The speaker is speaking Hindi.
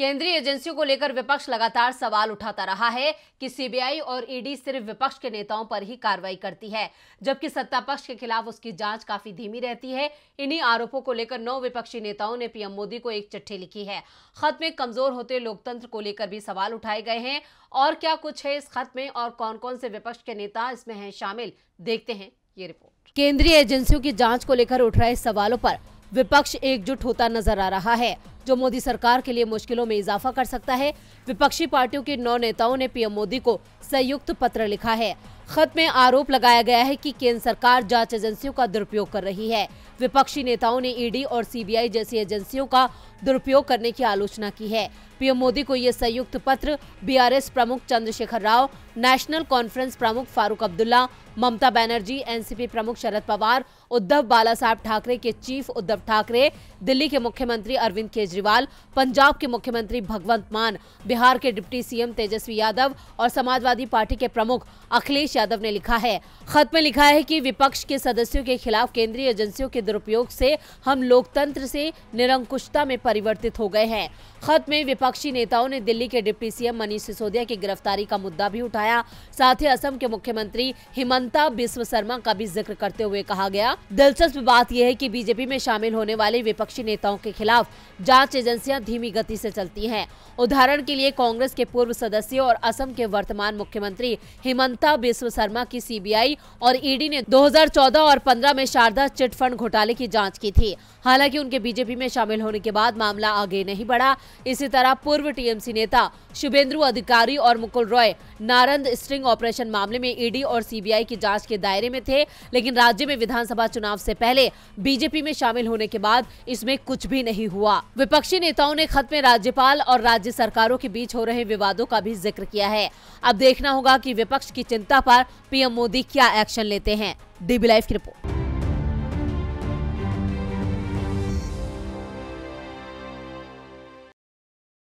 केंद्रीय एजेंसियों को लेकर विपक्ष लगातार सवाल उठाता रहा है कि सीबीआई और ईडी सिर्फ विपक्ष के नेताओं पर ही कार्रवाई करती है जबकि सत्ता पक्ष के खिलाफ उसकी जांच काफी धीमी रहती है इन्हीं आरोपों को लेकर नौ विपक्षी नेताओं ने पीएम मोदी को एक चिट्ठी लिखी है खत में कमजोर होते लोकतंत्र को लेकर भी सवाल उठाए गए हैं और क्या कुछ है इस खत में और कौन कौन से विपक्ष के नेता इसमें है शामिल देखते हैं ये रिपोर्ट केंद्रीय एजेंसियों की जाँच को लेकर उठ रहे सवालों पर विपक्ष एकजुट होता नजर आ रहा है जो मोदी सरकार के लिए मुश्किलों में इजाफा कर सकता है विपक्षी पार्टियों के नौ नेताओं ने पीएम मोदी को संयुक्त पत्र लिखा है खत में आरोप लगाया गया है कि केंद्र सरकार जांच एजेंसियों का दुरुपयोग कर रही है विपक्षी नेताओं ने ईडी और सीबीआई जैसी एजेंसियों का दुरुपयोग करने की आलोचना की है पीएम मोदी को यह संयुक्त पत्र बीआरएस प्रमुख चंद्रशेखर राव नेशनल कॉन्फ्रेंस प्रमुख फारूक अब्दुल्ला ममता बैनर्जी एनसीपी प्रमुख शरद पवार उद्धव बाला साहब ठाकरे के चीफ उद्धव ठाकरे दिल्ली के मुख्यमंत्री अरविंद केजरीवाल पंजाब के मुख्यमंत्री भगवंत मान बिहार के डिप्टी सीएम तेजस्वी यादव और समाजवादी पार्टी के प्रमुख अखिलेश यादव ने लिखा है खत में लिखा है कि विपक्ष के सदस्यों के खिलाफ केंद्रीय एजेंसियों के दुरुपयोग से हम लोकतंत्र से निरंकुशता में परिवर्तित हो गए हैं खत में विपक्षी नेताओं ने दिल्ली के डिप्टी सीएम मनीष सिसोदिया की गिरफ्तारी का मुद्दा भी उठाया साथ ही असम के मुख्यमंत्री हिमंता बिस्व शर्मा का भी जिक्र करते हुए कहा गया दिलचस्प बात यह है कि बीजेपी में शामिल होने वाले विपक्षी नेताओं के खिलाफ जांच एजेंसियां धीमी गति से चलती हैं उदाहरण के लिए कांग्रेस के पूर्व सदस्य और असम के वर्तमान मुख्यमंत्री हिमंता बिस्व शर्मा की सीबीआई और ईडी ने 2014 और 15 में शारदा चिट फंड घोटाले की जाँच की थी हालांकि उनके बीजेपी में शामिल होने के बाद मामला आगे नहीं बढ़ा इसी तरह पूर्व टीएमसी नेता शुभेंद्रु अधिकारी और मुकुल रॉय नारंद स्ट्रिंग ऑपरेशन मामले में ईडी और सीबीआई की जाँच के दायरे में थे लेकिन राज्य में विधानसभा चुनाव से पहले बीजेपी में शामिल होने के बाद इसमें कुछ भी नहीं हुआ विपक्षी नेताओं ने खत में राज्यपाल और राज्य सरकारों के बीच हो रहे विवादों का भी जिक्र किया है अब देखना होगा की विपक्ष की चिंता आरोप पीएम मोदी क्या एक्शन लेते हैं डीबी लाइव की रिपोर्ट